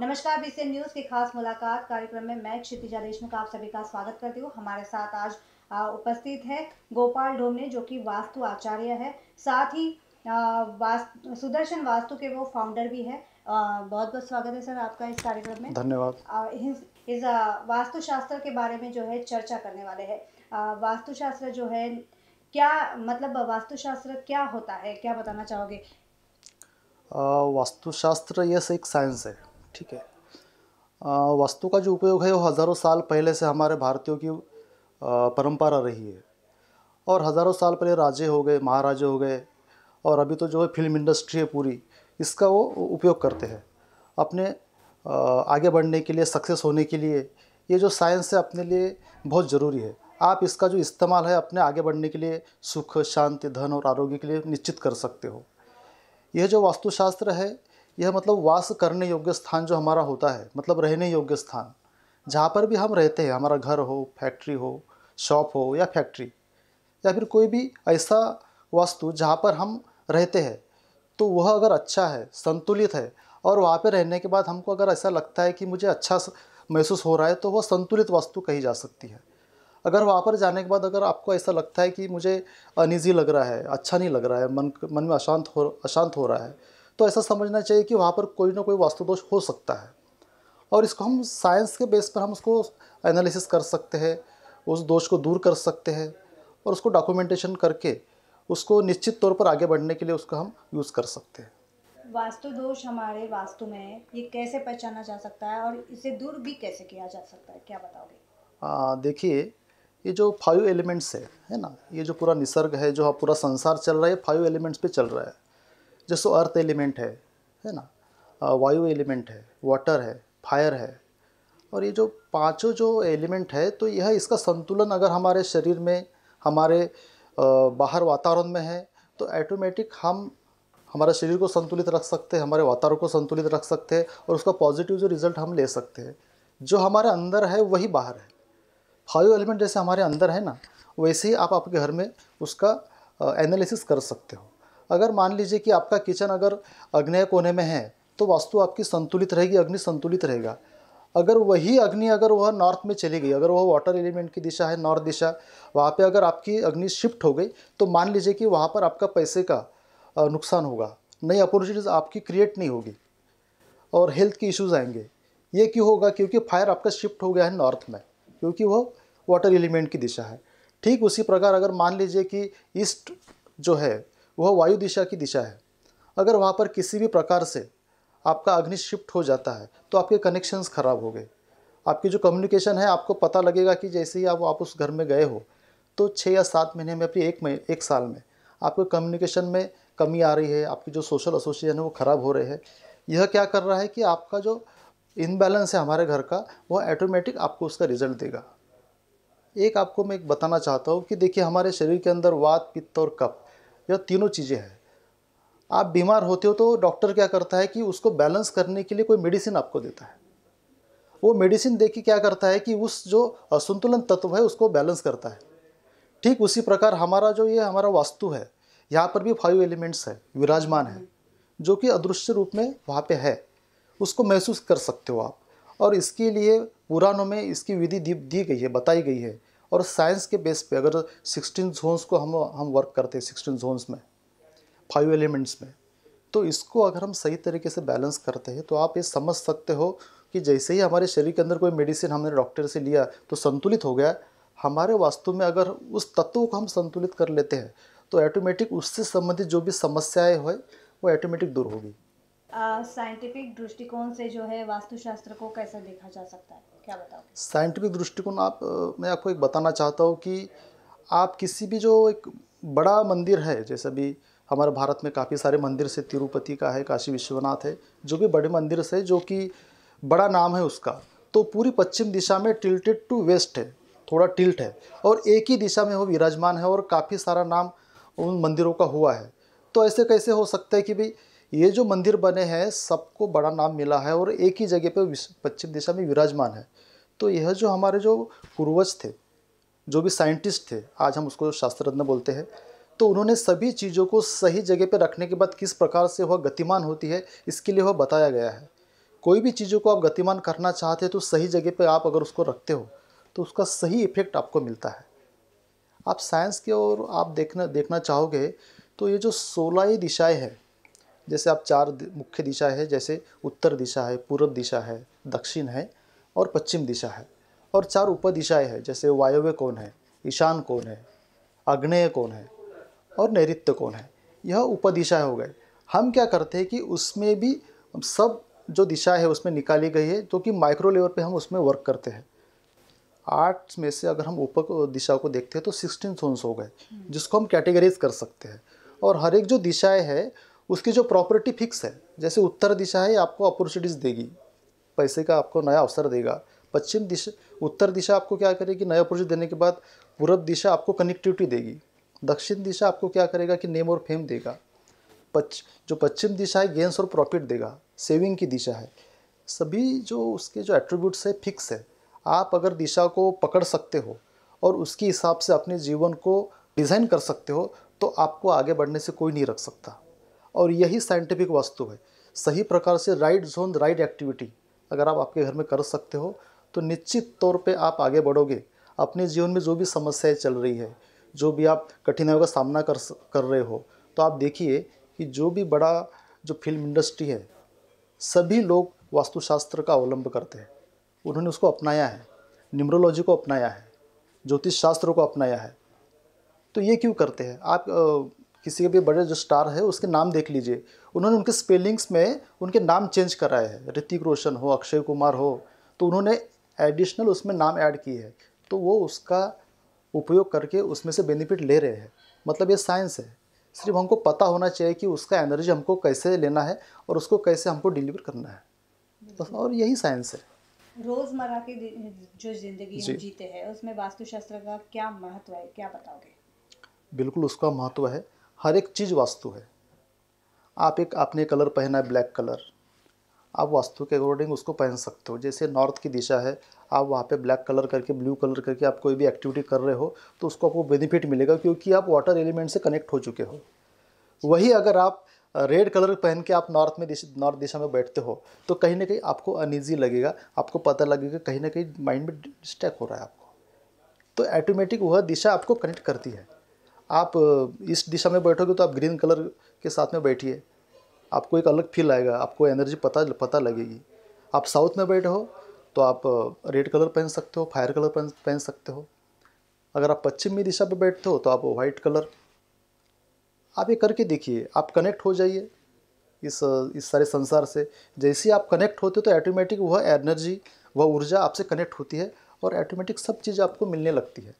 नमस्कार BC news की खास मुलाकात कार्यक्रम में मैं क्षितिजा देशमुख आप सभी का स्वागत करती हूँ हमारे साथ आज उपस्थित है गोपाल डोमने जो कि वास्तु आचार्य है साथ ही वास्तु सुदर्शन वास्तु के वो फाउंडर भी है बहुत बहुत स्वागत है सर आपका इस कार्यक्रम में धन्यवाद इस, वास्तुशास्त्र के बारे में जो है चर्चा करने वाले है वास्तुशास्त्र जो है क्या मतलब वास्तुशास्त्र क्या होता है क्या बताना चाहोगे वास्तुशास्त्र यह एक साइंस है ठीक है वस्तु का जो उपयोग है वो हज़ारों साल पहले से हमारे भारतीयों की परंपरा रही है और हज़ारों साल पहले राजे हो गए महाराजे हो गए और अभी तो जो है फिल्म इंडस्ट्री है पूरी इसका वो उपयोग करते हैं अपने आगे बढ़ने के लिए सक्सेस होने के लिए ये जो साइंस है अपने लिए बहुत ज़रूरी है आप इसका जो इस्तेमाल है अपने आगे बढ़ने के लिए सुख शांति धन और आरोग्य के लिए निश्चित कर सकते हो यह जो वास्तुशास्त्र है यह मतलब वास करने योग्य स्थान जो हमारा होता है मतलब रहने योग्य स्थान जहाँ पर भी हम रहते हैं हमारा घर हो फैक्ट्री हो शॉप हो या फैक्ट्री या फिर कोई भी ऐसा वस्तु जहाँ पर हम रहते हैं तो वह अगर अच्छा है संतुलित है और वहाँ पर रहने के बाद हमको अगर ऐसा लगता है कि मुझे अच्छा महसूस हो रहा है तो वह संतुलित वस्तु कही जा सकती है अगर वहाँ पर जाने के बाद अगर आपको ऐसा लगता है कि मुझे अनिजी लग रहा है अच्छा नहीं लग रहा है मन मन में अशांत हो अशांत हो रहा है तो ऐसा समझना चाहिए कि वहाँ पर कोई ना कोई वास्तुदोष हो सकता है और इसको हम साइंस के बेस पर हम उसको एनालिसिस कर सकते हैं उस दोष को दूर कर सकते हैं और उसको डॉक्यूमेंटेशन करके उसको निश्चित तौर पर आगे बढ़ने के लिए उसका हम यूज़ कर सकते हैं वास्तु दोष हमारे वास्तु में है ये कैसे पहचाना जा सकता है और इसे दूर भी कैसे किया जा सकता है क्या बताओगे देखिए ये जो फाइव एलिमेंट्स है है ना ये जो पूरा निसर्ग है जो पूरा संसार चल रहा है फाइव एलिमेंट्स पे चल रहा है जैसे अर्थ एलिमेंट है है ना वायु एलिमेंट है वाटर है फायर है और ये जो पांचों जो एलिमेंट है तो यह इसका संतुलन अगर हमारे शरीर में हमारे बाहर वातावरण में है तो ऐटोमेटिक हम हमारे शरीर को संतुलित रख सकते हैं हमारे वातावरण को संतुलित रख सकते हैं और उसका पॉजिटिव जो रिजल्ट हम ले सकते हैं जो हमारे अंदर है वही बाहर है फाइव एलिमेंट जैसे हमारे अंदर है ना वैसे ही आप आपके घर में उसका एनालिसिस कर सकते हो अगर मान लीजिए कि आपका किचन अगर अग्नय कोने में है तो वास्तु आपकी संतुलित रहेगी अग्नि संतुलित रहेगा अगर वही अग्नि अगर वह नॉर्थ में चली गई अगर वह वाटर एलिमेंट की दिशा है नॉर्थ दिशा वहाँ पे अगर आपकी अग्नि शिफ्ट हो गई तो मान लीजिए कि वहाँ पर आपका पैसे का नुकसान होगा नई अपॉर्चुनिटीज़ आपकी क्रिएट नहीं होगी और हेल्थ के इश्यूज आएंगे ये क्यों होगा क्योंकि फायर आपका शिफ्ट हो गया है नॉर्थ में क्योंकि वह वाटर एलिमेंट की दिशा है ठीक उसी प्रकार अगर मान लीजिए कि ईस्ट जो है वह वायु दिशा की दिशा है अगर वहाँ पर किसी भी प्रकार से आपका अग्नि शिफ्ट हो जाता है तो आपके कनेक्शंस ख़राब हो गए आपकी जो कम्युनिकेशन है आपको पता लगेगा कि जैसे ही आप, आप उस घर में गए हो तो छः या सात महीने में अपनी एक महीने एक साल में आपके कम्युनिकेशन में कमी आ रही है आपकी जो सोशल एसोसिएशन है वो ख़राब हो रहे हैं यह क्या कर रहा है कि आपका जो इनबैलेंस है हमारे घर का वह ऑटोमेटिक आपको उसका रिजल्ट देगा एक आपको मैं एक बताना चाहता हूँ कि देखिए हमारे शरीर के अंदर वात पित्त और कप यह तीनों चीज़ें हैं आप बीमार होते हो तो डॉक्टर क्या करता है कि उसको बैलेंस करने के लिए कोई मेडिसिन आपको देता है वो मेडिसिन दे के क्या करता है कि उस जो असंतुलन तत्व है उसको बैलेंस करता है ठीक उसी प्रकार हमारा जो ये हमारा वास्तु है यहाँ पर भी फाइव एलिमेंट्स है विराजमान है जो कि अदृश्य रूप में वहाँ पे है उसको महसूस कर सकते हो आप और इसके लिए पुराणों में इसकी विधि दी, दी गई है बताई गई है और साइंस के बेस पे अगर सिक्सटीन जोन्स को हम हम वर्क करते हैं सिक्सटीन जोन्स में फाइव एलिमेंट्स में तो इसको अगर हम सही तरीके से बैलेंस करते हैं तो आप ये समझ सकते हो कि जैसे ही हमारे शरीर के अंदर कोई मेडिसिन हमने डॉक्टर से लिया तो संतुलित हो गया हमारे वास्तव में अगर उस तत्व को हम संतुलित कर लेते हैं तो ऐटोमेटिक उससे संबंधित जो भी समस्याएं होए वो ऐटोमेटिक दूर होगी साइंटिफिक दृष्टिकोण से जो है वास्तुशास्त्र को कैसे देखा जा सकता है क्या बताओ साइंटिफिक दृष्टिकोण आप मैं आपको एक बताना चाहता हूँ कि आप किसी भी जो एक बड़ा मंदिर है जैसे भी हमारे भारत में काफ़ी सारे मंदिर से तिरुपति का है काशी विश्वनाथ है जो भी बड़े मंदिर से जो कि बड़ा नाम है उसका तो पूरी पश्चिम दिशा में टिल्टेड टू वेस्ट है थोड़ा टिल्ट है और एक ही दिशा में वो विराजमान है और काफ़ी सारा नाम उन मंदिरों का हुआ है तो ऐसे कैसे हो सकता है कि भाई ये जो मंदिर बने हैं सबको बड़ा नाम मिला है और एक ही जगह पे पश्चिम दिशा में विराजमान है तो यह जो हमारे जो पूर्वज थे जो भी साइंटिस्ट थे आज हम उसको शास्त्रज्ञ बोलते हैं तो उन्होंने सभी चीज़ों को सही जगह पर रखने के बाद किस प्रकार से वह गतिमान होती है इसके लिए वह बताया गया है कोई भी चीज़ों को आप गतिमान करना चाहते हैं तो सही जगह पर आप अगर उसको रखते हो तो उसका सही इफेक्ट आपको मिलता है आप साइंस की ओर आप देखना देखना चाहोगे तो ये जो सोलह ही दिशाएँ हैं जैसे आप चार मुख्य दिशा है जैसे उत्तर दिशा है पूर्व दिशा है दक्षिण है और पश्चिम दिशा है और चार उपदिशाएं हैं जैसे वायव्य कौन है ईशान कौन है अग्नेय कौन है और नैत्य कौन है यह उपदिशाएं हो गए हम क्या करते हैं कि उसमें भी सब जो दिशा है उसमें निकाली गई है जो कि माइक्रो लेवल पे हम उसमें वर्क करते हैं आठ में से अगर हम ऊपर दिशा को देखते हैं तो सिक्सटीन जोन्स हो गए जिसको हम कैटेगरीज कर सकते हैं और हर एक जो दिशाएं है उसकी जो प्रॉपर्टी फिक्स है जैसे उत्तर दिशा है आपको अपॉर्चुनिटीज़ देगी पैसे का आपको नया अवसर देगा पश्चिम दिशा उत्तर दिशा आपको क्या करेगी नया अपॉर्चुनिटी देने के बाद पूर्व दिशा आपको कनेक्टिविटी देगी दक्षिण दिशा आपको क्या करेगा कि नेम और फेम देगा पच जो पश्चिम दिशा है गेंस और प्रॉफिट देगा सेविंग की दिशा है सभी जो उसके जो एट्रीब्यूट्स है फिक्स है आप अगर दिशा को पकड़ सकते हो और उसके हिसाब से अपने जीवन को डिज़ाइन कर सकते हो तो आपको आगे बढ़ने से कोई नहीं रख सकता और यही साइंटिफिक वास्तु है सही प्रकार से राइट जोन राइट एक्टिविटी अगर आप आपके घर में कर सकते हो तो निश्चित तौर पे आप आगे बढ़ोगे अपने जीवन में जो भी समस्याएं चल रही है जो भी आप कठिनाइयों का सामना कर कर रहे हो तो आप देखिए कि जो भी बड़ा जो फिल्म इंडस्ट्री है सभी लोग वास्तुशास्त्र का अवलंब करते हैं उन्होंने उसको अपनाया है न्यूमरोलॉजी को अपनाया है ज्योतिष शास्त्र को अपनाया है तो ये क्यों करते हैं आप किसी के भी बड़े जो स्टार है उसके नाम देख लीजिए उन्होंने उनके स्पेलिंग्स में उनके नाम चेंज कराए हैं ऋतिक रोशन हो अक्षय कुमार हो तो उन्होंने एडिशनल उसमें नाम ऐड किए हैं तो वो उसका उपयोग करके उसमें से बेनिफिट ले रहे हैं मतलब ये साइंस है सिर्फ हमको पता होना चाहिए कि उसका एनर्जी हमको कैसे लेना है और उसको कैसे हमको डिलीवर करना है और यही साइंस है रोजमर्रा की जो जिंदगी जी। हम जीते हैं उसमें वास्तुशास्त्र का क्या महत्व है क्या बताओगे बिल्कुल उसका महत्व है हर एक चीज़ वास्तु है आप एक आपने कलर पहना है ब्लैक कलर आप वास्तु के अकॉर्डिंग उसको पहन सकते हो जैसे नॉर्थ की दिशा है आप वहाँ पे ब्लैक कलर करके ब्लू कलर करके आप कोई भी एक्टिविटी कर रहे हो तो उसको आपको बेनिफिट मिलेगा क्योंकि आप वाटर एलिमेंट से कनेक्ट हो चुके हो वही अगर आप रेड कलर पहन के आप नॉर्थ में दिशा नॉर्थ दिशा में बैठते हो तो कहीं ना कहीं आपको अनइजी लगेगा आपको पता लगेगा कहीं ना कहीं माइंड में डिस्टैक हो रहा है आपको तो ऐटोमेटिक वह दिशा आपको कनेक्ट करती है आप इस दिशा में बैठोगे तो आप ग्रीन कलर के साथ में बैठिए आपको एक अलग फील आएगा आपको एनर्जी पता पता लगेगी आप साउथ में बैठे हो तो आप रेड कलर पहन सकते हो फायर कलर पहन पहन सकते हो अगर आप पश्चिमी दिशा पर बैठते हो तो आप वाइट कलर आप ये करके देखिए आप कनेक्ट हो जाइए इस इस सारे संसार से जैसे आप कनेक्ट होते हो तो ऑटोमेटिक वह एनर्जी वह ऊर्जा आपसे कनेक्ट होती है और ऑटोमेटिक सब चीज़ आपको मिलने लगती है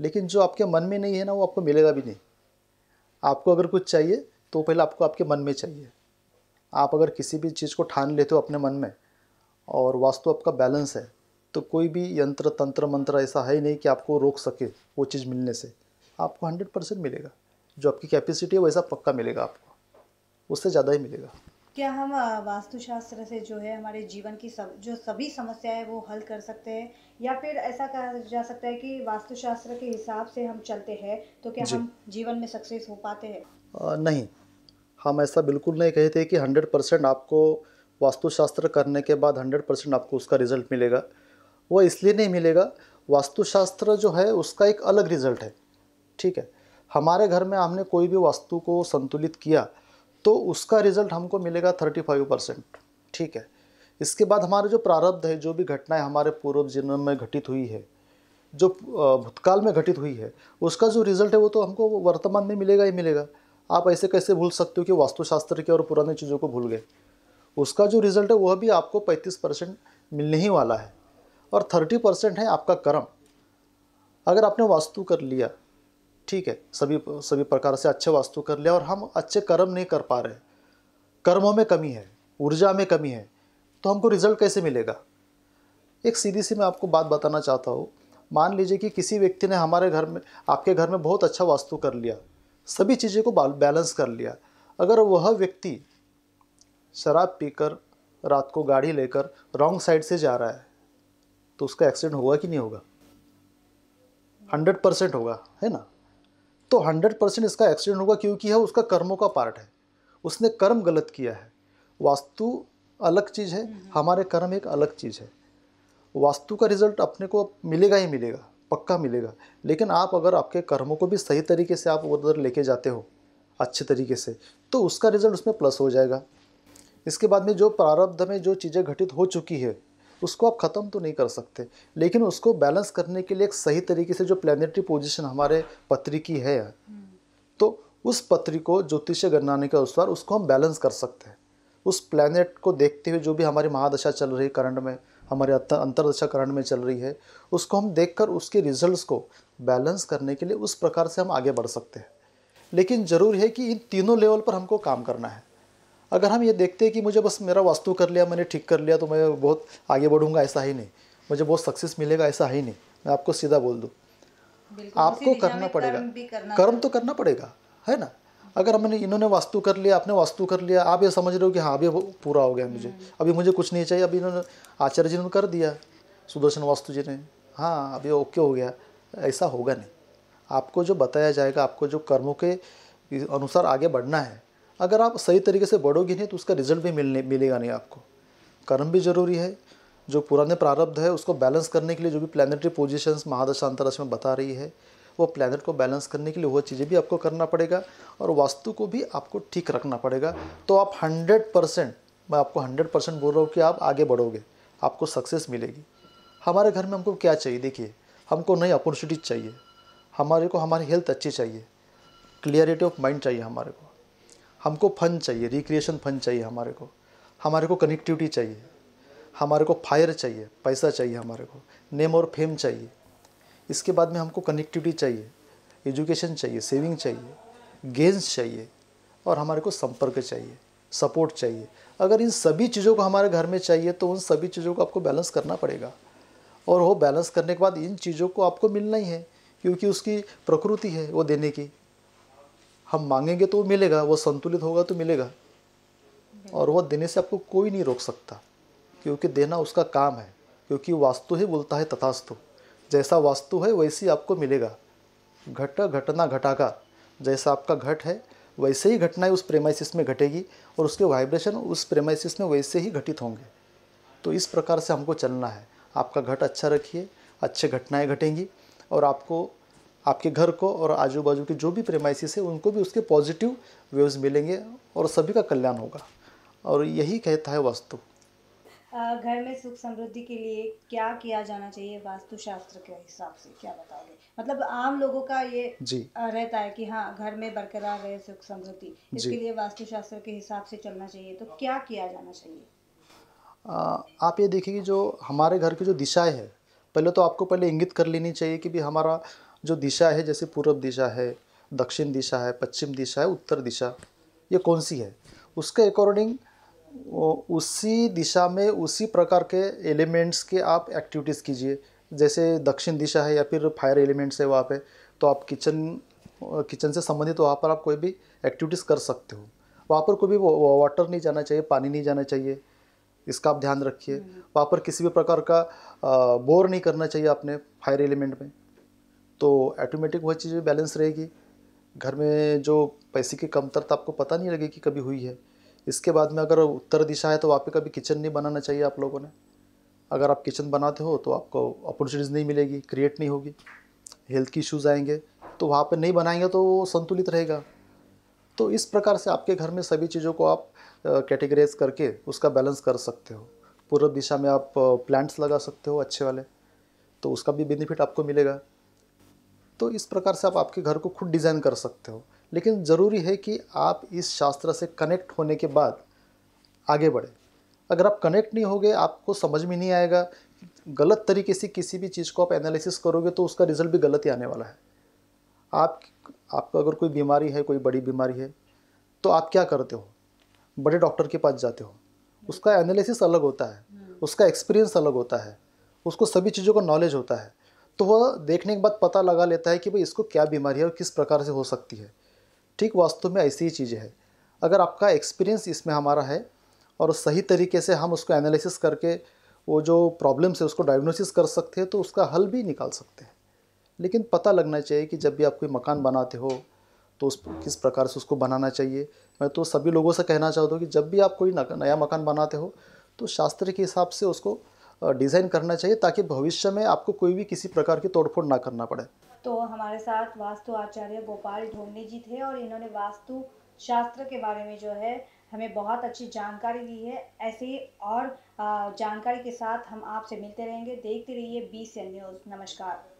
लेकिन जो आपके मन में नहीं है ना वो आपको मिलेगा भी नहीं आपको अगर कुछ चाहिए तो पहले आपको आपके मन में चाहिए आप अगर किसी भी चीज़ को ठान लेते हो अपने मन में और वास्तु आपका बैलेंस है तो कोई भी यंत्र तंत्र मंत्र ऐसा है नहीं कि आपको रोक सके वो चीज़ मिलने से आपको हंड्रेड परसेंट मिलेगा जो आपकी कैपेसिटी है वैसा पक्का मिलेगा आपको उससे ज़्यादा ही मिलेगा क्या हम वास्तुशास्त्र से जो है हमारे जीवन की सब जो सभी समस्याएं है वो हल कर सकते हैं या फिर ऐसा कहा जा सकता है कि वास्तुशास्त्र के हिसाब से हम चलते हैं तो क्या जी. हम जीवन में सक्सेस हो पाते हैं नहीं हम ऐसा बिल्कुल नहीं कहते कि हंड्रेड परसेंट आपको वास्तुशास्त्र करने के बाद हंड्रेड परसेंट आपको उसका रिजल्ट मिलेगा वो इसलिए नहीं मिलेगा वास्तुशास्त्र जो है उसका एक अलग रिजल्ट है ठीक है हमारे घर में हमने कोई भी वास्तु को संतुलित किया तो उसका रिजल्ट हमको मिलेगा थर्टी फाइव परसेंट ठीक है इसके बाद हमारे जो प्रारब्ध है जो भी घटनाएं हमारे पूर्व जन्म में घटित हुई है जो भूतकाल में घटित हुई है उसका जो रिजल्ट है वो तो हमको वर्तमान में मिलेगा ही मिलेगा आप ऐसे कैसे भूल सकते हो कि वास्तुशास्त्र के और पुराने चीज़ों को भूल गए उसका जो रिजल्ट है वह भी आपको पैंतीस परसेंट मिलने ही वाला है और थर्टी परसेंट है आपका कर्म अगर आपने वास्तु कर लिया ठीक है सभी सभी प्रकार से अच्छे वास्तु कर लिया और हम अच्छे कर्म नहीं कर पा रहे कर्मों में कमी है ऊर्जा में कमी है तो हमको रिजल्ट कैसे मिलेगा एक सीधी सी मैं आपको बात बताना चाहता हूँ मान लीजिए कि किसी व्यक्ति ने हमारे घर में आपके घर में बहुत अच्छा वास्तु कर लिया सभी चीज़ें को बैलेंस कर लिया अगर वह व्यक्ति शराब पीकर रात को गाड़ी लेकर रॉन्ग साइड से जा रहा है तो उसका एक्सीडेंट होगा कि नहीं होगा हंड्रेड परसेंट होगा है ना तो हंड्रेड परसेंट इसका एक्सीडेंट होगा क्योंकि है उसका कर्मों का पार्ट है उसने कर्म गलत किया है वास्तु अलग चीज़ है हम्म। हमारे कर्म एक अलग चीज़ है वास्तु का रिजल्ट अपने को मिलेगा ही मिलेगा पक्का मिलेगा लेकिन आप अगर आपके कर्मों को भी सही तरीके से आप उधर लेके जाते हो अच्छे तरीके से तो उसका रिजल्ट उसमें प्लस हो जाएगा इसके बाद में जो प्रारब्ध में जो चीज़ें घटित हो चुकी है उसको आप ख़त्म तो नहीं कर सकते लेकिन उसको बैलेंस करने के लिए एक सही तरीके से जो प्लानिटरी पोजिशन हमारे पत्री की है हम्म। तो उस पत्री को ज्योतिष गणनाने के अनुसार उसको हम बैलेंस कर सकते हैं उस प्लानट को देखते हुए जो भी हमारी महादशा चल रही है करंट में हमारे अंतरदशा करंट में चल रही है उसको हम देखकर उसके रिजल्ट्स को बैलेंस करने के लिए उस प्रकार से हम आगे बढ़ सकते हैं लेकिन ज़रूर है कि इन तीनों लेवल पर हमको काम करना है अगर हम ये देखते हैं कि मुझे बस मेरा वास्तु कर लिया मैंने ठीक कर लिया तो मैं बहुत आगे बढ़ूंगा ऐसा ही नहीं मुझे बहुत सक्सेस मिलेगा ऐसा ही नहीं मैं आपको सीधा बोल दूँ आपको करना पड़ेगा कर्म तो करना पड़ेगा है ना अगर हमने इन्होंने वास्तु कर लिया आपने वास्तु कर लिया आप ये समझ रहे हो कि हाँ अभी पूरा हो गया मुझे हम्म। अभी मुझे कुछ नहीं चाहिए अभी इन्होंने आचार्य जी ने कर दिया सुदर्शन वास्तु जी ने हाँ अभी ओके हो गया ऐसा होगा नहीं आपको जो बताया जाएगा आपको जो कर्मों के अनुसार आगे बढ़ना है अगर आप सही तरीके से बढ़ोगे नहीं तो उसका रिजल्ट भी मिलने मिलेगा नहीं आपको कर्म भी जरूरी है जो पुराने प्रारब्ध है उसको बैलेंस करने के लिए जो भी प्लानिटरी पोजिशंस महादशा अंतरदश में बता रही है वो प्लानट को बैलेंस करने के लिए वो चीज़ें भी आपको करना पड़ेगा और वास्तु को भी आपको ठीक रखना पड़ेगा तो आप हंड्रेड परसेंट मैं आपको हंड्रेड परसेंट बोल रहा हूँ कि आप आगे बढ़ोगे आपको सक्सेस मिलेगी हमारे घर में हमको क्या चाहिए देखिए हमको नई अपॉर्चुनिटीज चाहिए हमारे को हमारी हेल्थ अच्छी चाहिए क्लियरिटी ऑफ माइंड चाहिए हमारे को हमको फन चाहिए रिक्रिएशन फन चाहिए हमारे को हमारे को कनेक्टिविटी चाहिए हमारे को फायर चाहिए पैसा चाहिए हमारे को नेम और फेम चाहिए इसके बाद में हमको कनेक्टिविटी चाहिए एजुकेशन चाहिए सेविंग चाहिए गेंस चाहिए और हमारे को संपर्क चाहिए सपोर्ट चाहिए अगर इन सभी चीज़ों को हमारे घर में चाहिए तो उन सभी चीज़ों को आपको बैलेंस करना पड़ेगा और वो बैलेंस करने के बाद इन चीज़ों को आपको मिलना ही है क्योंकि उसकी प्रकृति है वो देने की हम मांगेंगे तो वो मिलेगा वो संतुलित होगा तो मिलेगा और वो देने से आपको कोई नहीं रोक सकता क्योंकि देना उसका काम है क्योंकि वास्तु ही बोलता है तथास्तु जैसा वास्तु है वैसे आपको मिलेगा घट घटना घटाका जैसा आपका घट है वैसे ही घटनाएं उस प्रेमाइसिस में घटेगी और उसके वाइब्रेशन उस प्रेमाइसिस में वैसे ही घटित होंगे तो इस प्रकार से हमको चलना है आपका घट अच्छा रखिए अच्छे घटनाएं घटेंगी और आपको आपके घर को और आजू बाजू के जो भी प्रेमाइसिस है उनको भी उसके पॉजिटिव वेव्स मिलेंगे और सभी का कल्याण होगा और यही कहता है वास्तु घर में सुख समृद्धि के लिए क्या किया जाना चाहिए वास्तु शास्त्र के हिसाब से क्या बताओगे मतलब आम लोगों का ये जी रहता है कि हाँ घर में बरकरार रहे सुख समृद्धि इसके लिए वास्तु शास्त्र के हिसाब से चलना चाहिए तो क्या किया जाना चाहिए आप ये देखिए जो हमारे घर की जो दिशाएं है पहले तो आपको पहले इंगित कर लेनी चाहिए कि भी हमारा जो दिशा है जैसे पूर्व दिशा है दक्षिण दिशा है पश्चिम दिशा है उत्तर दिशा ये कौन सी है उसके अकॉर्डिंग उसी दिशा में उसी प्रकार के एलिमेंट्स के आप एक्टिविटीज़ कीजिए जैसे दक्षिण दिशा है या फिर फायर एलिमेंट्स है वहाँ पे तो आप किचन किचन से संबंधित वहाँ पर आप कोई भी एक्टिविटीज़ कर सकते हो वहाँ पर कोई भी वाटर नहीं जाना चाहिए पानी नहीं जाना चाहिए इसका आप ध्यान रखिए हम्म। वहाँ पर किसी भी प्रकार का बोर नहीं करना चाहिए आपने फायर एलिमेंट में तो ऐटोमेटिक वह चीज़ बैलेंस रहेगी घर में जो पैसे की कमतरता आपको पता नहीं लगेगी कभी हुई है इसके बाद में अगर उत्तर दिशा है तो वहाँ पे कभी किचन नहीं बनाना चाहिए आप लोगों ने अगर आप किचन बनाते हो तो आपको अपॉर्चुनिटीज़ नहीं मिलेगी क्रिएट नहीं होगी हेल्थ की इश्यूज़ आएंगे तो वहाँ पर नहीं बनाएंगे तो वो संतुलित रहेगा तो इस प्रकार से आपके घर में सभी चीज़ों को आप कैटेगराइज करके उसका बैलेंस कर सकते हो पूर्व दिशा में आप प्लांट्स लगा सकते हो अच्छे वाले तो उसका भी बेनिफिट आपको मिलेगा तो इस प्रकार से आप आपके घर को खुद डिज़ाइन कर सकते हो लेकिन ज़रूरी है कि आप इस शास्त्र से कनेक्ट होने के बाद आगे बढ़े अगर आप कनेक्ट नहीं होगे आपको समझ में नहीं आएगा गलत तरीके से किसी भी चीज़ को आप एनालिसिस करोगे तो उसका रिज़ल्ट भी गलत ही आने वाला है आप आपका अगर कोई बीमारी है कोई बड़ी बीमारी है तो आप क्या करते हो बड़े डॉक्टर के पास जाते हो उसका एनालिसिस अलग होता है उसका एक्सपीरियंस अलग होता है उसको सभी चीज़ों का नॉलेज होता है तो वह देखने के बाद पता लगा लेता है कि भाई इसको क्या बीमारी है और किस प्रकार से हो सकती है ठीक वास्तव में ऐसी ही चीज़ें हैं अगर आपका एक्सपीरियंस इसमें हमारा है और सही तरीके से हम उसको एनालिसिस करके वो जो प्रॉब्लम्स है उसको डायग्नोसिस कर सकते हैं तो उसका हल भी निकाल सकते हैं लेकिन पता लगना चाहिए कि जब भी आप कोई मकान बनाते हो तो उस किस प्रकार से उसको बनाना चाहिए मैं तो सभी लोगों से कहना चाहता हूँ कि जब भी आप कोई नया मकान बनाते हो तो शास्त्र के हिसाब से उसको डिज़ाइन करना चाहिए ताकि भविष्य में आपको कोई भी किसी प्रकार की तोड़फोड़ ना करना पड़े तो हमारे साथ वास्तु आचार्य गोपाल ढोंगने जी थे और इन्होंने वास्तु शास्त्र के बारे में जो है हमें बहुत अच्छी जानकारी दी है ऐसे ही और जानकारी के साथ हम आपसे मिलते रहेंगे देखते रहिए बी सी न्यूज़ नमस्कार